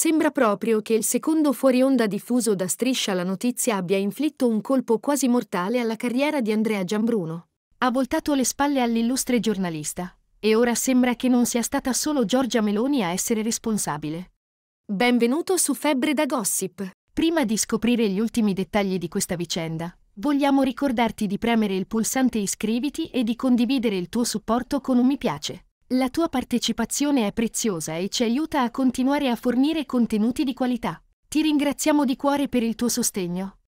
Sembra proprio che il secondo fuori onda diffuso da Striscia la notizia abbia inflitto un colpo quasi mortale alla carriera di Andrea Giambruno. Ha voltato le spalle all'illustre giornalista e ora sembra che non sia stata solo Giorgia Meloni a essere responsabile. Benvenuto su Febbre da Gossip. Prima di scoprire gli ultimi dettagli di questa vicenda, vogliamo ricordarti di premere il pulsante iscriviti e di condividere il tuo supporto con un mi piace. La tua partecipazione è preziosa e ci aiuta a continuare a fornire contenuti di qualità. Ti ringraziamo di cuore per il tuo sostegno.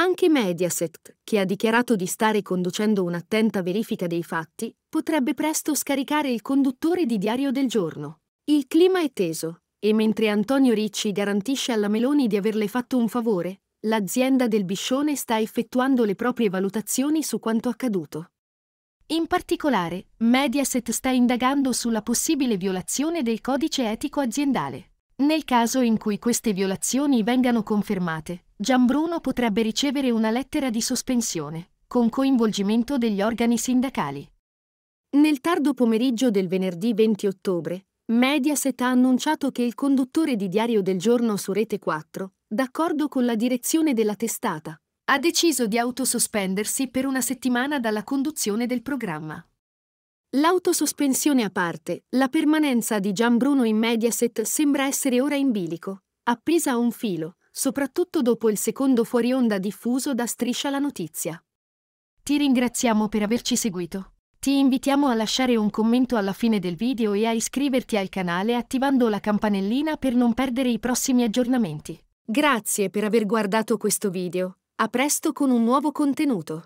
Anche Mediaset, che ha dichiarato di stare conducendo un'attenta verifica dei fatti, potrebbe presto scaricare il conduttore di Diario del Giorno. Il clima è teso, e mentre Antonio Ricci garantisce alla Meloni di averle fatto un favore, l'azienda del Biscione sta effettuando le proprie valutazioni su quanto accaduto. In particolare, Mediaset sta indagando sulla possibile violazione del codice etico aziendale. Nel caso in cui queste violazioni vengano confermate, Gianbruno potrebbe ricevere una lettera di sospensione, con coinvolgimento degli organi sindacali. Nel tardo pomeriggio del venerdì 20 ottobre, Mediaset ha annunciato che il conduttore di Diario del Giorno su Rete 4, d'accordo con la direzione della testata, ha deciso di autosospendersi per una settimana dalla conduzione del programma. L'autosospensione a parte, la permanenza di Gianbruno in Mediaset sembra essere ora in bilico, appesa a un filo, soprattutto dopo il secondo fuori onda diffuso da Striscia la Notizia. Ti ringraziamo per averci seguito. Ti invitiamo a lasciare un commento alla fine del video e a iscriverti al canale attivando la campanellina per non perdere i prossimi aggiornamenti. Grazie per aver guardato questo video. A presto con un nuovo contenuto.